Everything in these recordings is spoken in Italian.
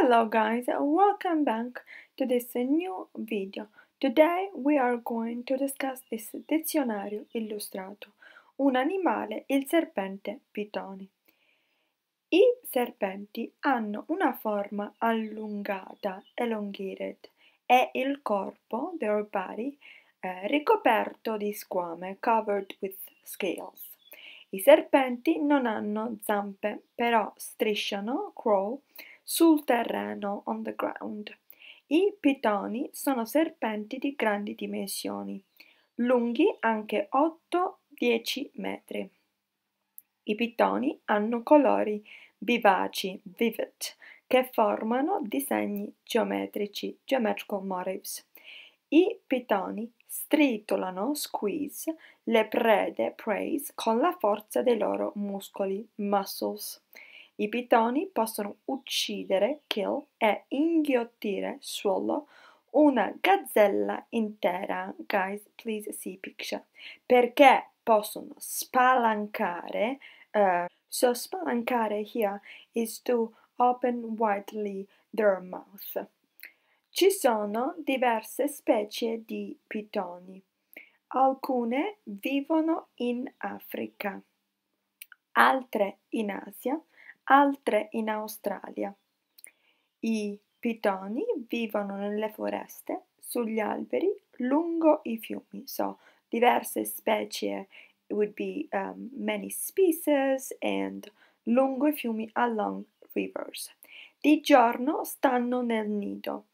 Hello guys welcome back to this new video. Today we are going to discuss this dizionario illustrato. Un animale, il serpente pitoni. I serpenti hanno una forma allungata, elongated, e il corpo, their body, è ricoperto di squame, covered with scales. I serpenti non hanno zampe, però strisciano, crawl, sul terreno, on the ground. I pitoni sono serpenti di grandi dimensioni, lunghi anche 8-10 metri. I pitoni hanno colori vivaci, vivid, che formano disegni geometrici, geometrical motifs. I pitoni stritolano, squeeze, le prede, preys, con la forza dei loro muscoli, muscles. I pitoni possono uccidere kill, e inghiottire swallow una gazzella intera. Guys, please see picture. Perché possono spalancare. Uh, so spalancare here is to open widely their mouth. Ci sono diverse specie di pitoni. Alcune vivono in Africa, altre in Asia, altre in Australia. I pitoni vivono nelle foreste, sugli alberi, lungo i fiumi. So, diverse specie would be um, many species and lungo i fiumi along rivers. Di giorno stanno nel nido,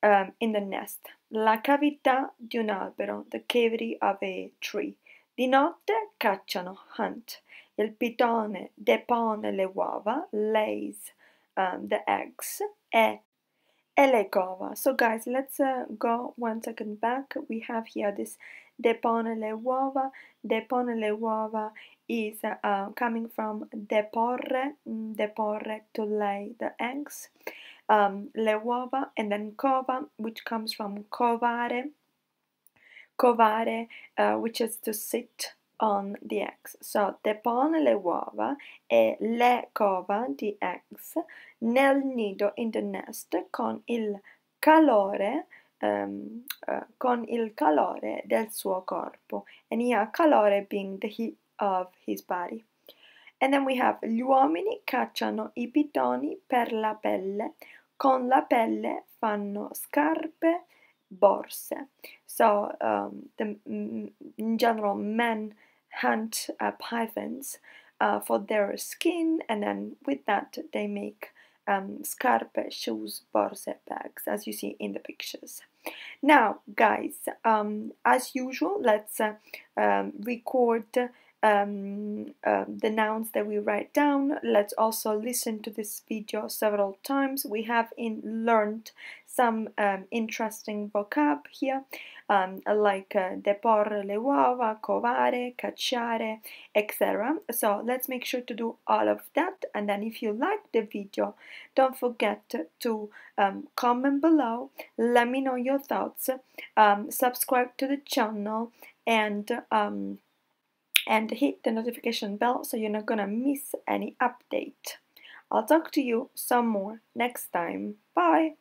um, in the nest, la cavità di un albero, the cavity of a tree. Di notte cacciano, hunt. Il pitone depone le uova, lays um, the eggs, e, e le uova. So guys, let's uh, go one second back. We have here this depone le uova. Depone le uova is uh, coming from deporre, mm, deporre to lay the eggs. Um, le uova and then cova, which comes from covare, covare, uh, which is to sit on the eggs. So, depone le uova e le cova di eggs nel nido in the nest con il calore um, uh, con il calore del suo corpo and here calore being the heat of his body and then we have gli uomini cacciano i pitoni per la pelle con la pelle fanno scarpe borse. So um, the, mm, in general, men hunt uh, pythons uh, for their skin, and then with that they make um, scarpe, shoes, borse bags, as you see in the pictures. Now, guys, um, as usual, let's uh, um, record um, uh, the nouns that we write down. Let's also listen to this video several times. We have in learned some um, interesting vocab here, um, like uh, deporre le uova, covare, cacciare, etc. So let's make sure to do all of that. And then if you like the video, don't forget to um, comment below, let me know your thoughts, um, subscribe to the channel, and and hit the notification bell so you're not gonna miss any update. I'll talk to you some more next time. Bye!